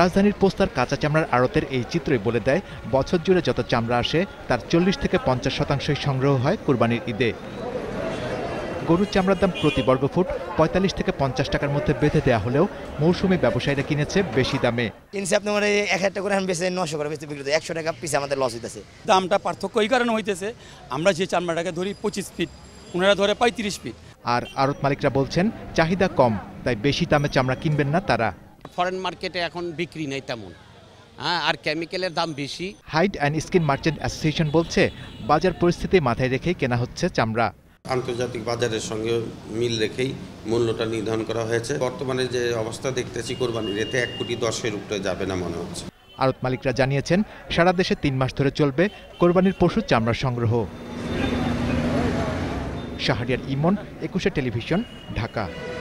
রাজধানীর পোস্তার কাঁচা চামড়ার আড়তের এই চিত্রই বলে দেয় বছর জুড়ে যত চামড়া আসে তার চল্লিশ থেকে পঞ্চাশ শতাংশই সংগ্রহ হয় কোরবানির ঈদে গরুর চামড়ার দাম প্রতি বর্গফুট পঁয়তাল্লিশ থেকে পঞ্চাশ টাকার মধ্যে বেঁধে দেওয়া হলেও মৌসুমি ব্যবসায়ীরা কিনেছে বেশি দামে এক হাজার করে নশো করে একশো টাকা পিছে আমাদের লস দামটা পার্থক্য এই কারণে হইতেছে আমরা যে চামড়াটাকে ধরি পঁচিশ ফিট ওনারা ধরে পঁয়ত্রিশ ফিট আর আড়ত মালিকরা বলছেন চাহিদা কম তাই বেশি দামে চামড়া কিনবেন না তারা ফরেন মার্কেটে এখন বিক্রি নেই তেমন হ্যাঁ আর কেমিক্যালের দাম বেশি hide and skin merchant association বলছে বাজার পরিস্থিতি মাথায় রেখে কেনা হচ্ছে চামড়া আন্তর্জাতিক বাজারের সঙ্গে মিল রেখেই মূল্যটা নির্ধারণ করা হয়েছে বর্তমানে যে অবস্থা দেখতেছি কোরবানির এতে এক কোটি দশের উপরে যাবে না মনে হচ্ছে আড়ত মালিকরা জানিয়েছেন সারা দেশে তিন মাস ধরে চলবে কোরবানির পশু চামড়া সংগ্রহ শাহরিয়ার ইমন একুশে টেলিভিশন ঢাকা